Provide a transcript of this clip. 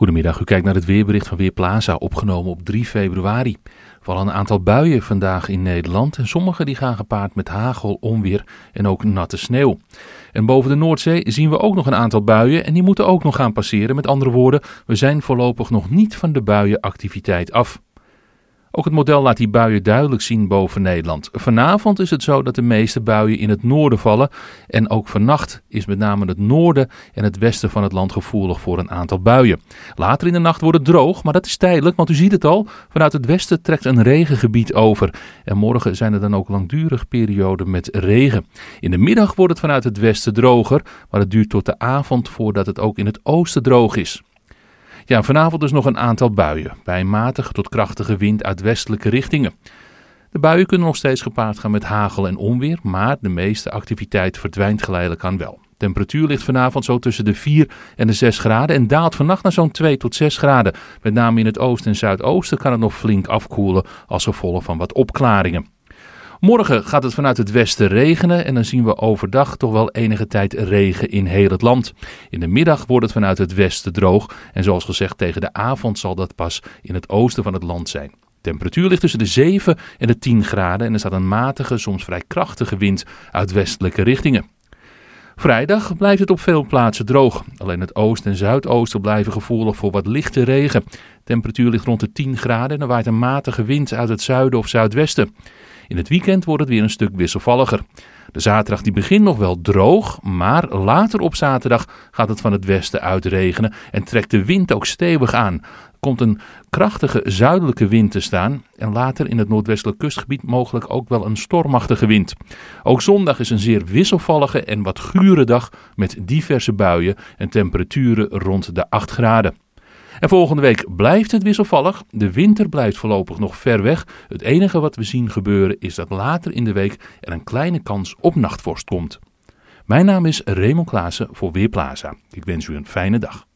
Goedemiddag, u kijkt naar het weerbericht van Weerplaza, opgenomen op 3 februari. Er vallen een aantal buien vandaag in Nederland en sommige die gaan gepaard met hagel, onweer en ook natte sneeuw. En boven de Noordzee zien we ook nog een aantal buien en die moeten ook nog gaan passeren. Met andere woorden, we zijn voorlopig nog niet van de buienactiviteit af. Ook het model laat die buien duidelijk zien boven Nederland. Vanavond is het zo dat de meeste buien in het noorden vallen. En ook vannacht is met name het noorden en het westen van het land gevoelig voor een aantal buien. Later in de nacht wordt het droog, maar dat is tijdelijk, want u ziet het al. Vanuit het westen trekt een regengebied over. En morgen zijn er dan ook langdurig perioden met regen. In de middag wordt het vanuit het westen droger, maar het duurt tot de avond voordat het ook in het oosten droog is. Ja, vanavond dus nog een aantal buien. Bij matige tot krachtige wind uit westelijke richtingen. De buien kunnen nog steeds gepaard gaan met hagel en onweer, maar de meeste activiteit verdwijnt geleidelijk aan wel. Temperatuur ligt vanavond zo tussen de 4 en de 6 graden en daalt vannacht naar zo'n 2 tot 6 graden. Met name in het oosten en zuidoosten kan het nog flink afkoelen als gevolg van wat opklaringen. Morgen gaat het vanuit het westen regenen en dan zien we overdag toch wel enige tijd regen in heel het land. In de middag wordt het vanuit het westen droog en zoals gezegd tegen de avond zal dat pas in het oosten van het land zijn. temperatuur ligt tussen de 7 en de 10 graden en er staat een matige, soms vrij krachtige wind uit westelijke richtingen. Vrijdag blijft het op veel plaatsen droog. Alleen het oosten en zuidoosten blijven gevoelig voor wat lichte regen. De temperatuur ligt rond de 10 graden en er waait een matige wind uit het zuiden of zuidwesten. In het weekend wordt het weer een stuk wisselvalliger. De zaterdag die begint nog wel droog, maar later op zaterdag gaat het van het westen uitregenen en trekt de wind ook stevig aan komt een krachtige zuidelijke wind te staan en later in het noordwestelijk kustgebied mogelijk ook wel een stormachtige wind. Ook zondag is een zeer wisselvallige en wat gure dag met diverse buien en temperaturen rond de 8 graden. En volgende week blijft het wisselvallig. De winter blijft voorlopig nog ver weg. Het enige wat we zien gebeuren is dat later in de week er een kleine kans op nachtvorst komt. Mijn naam is Raymond Klaassen voor Weerplaza. Ik wens u een fijne dag.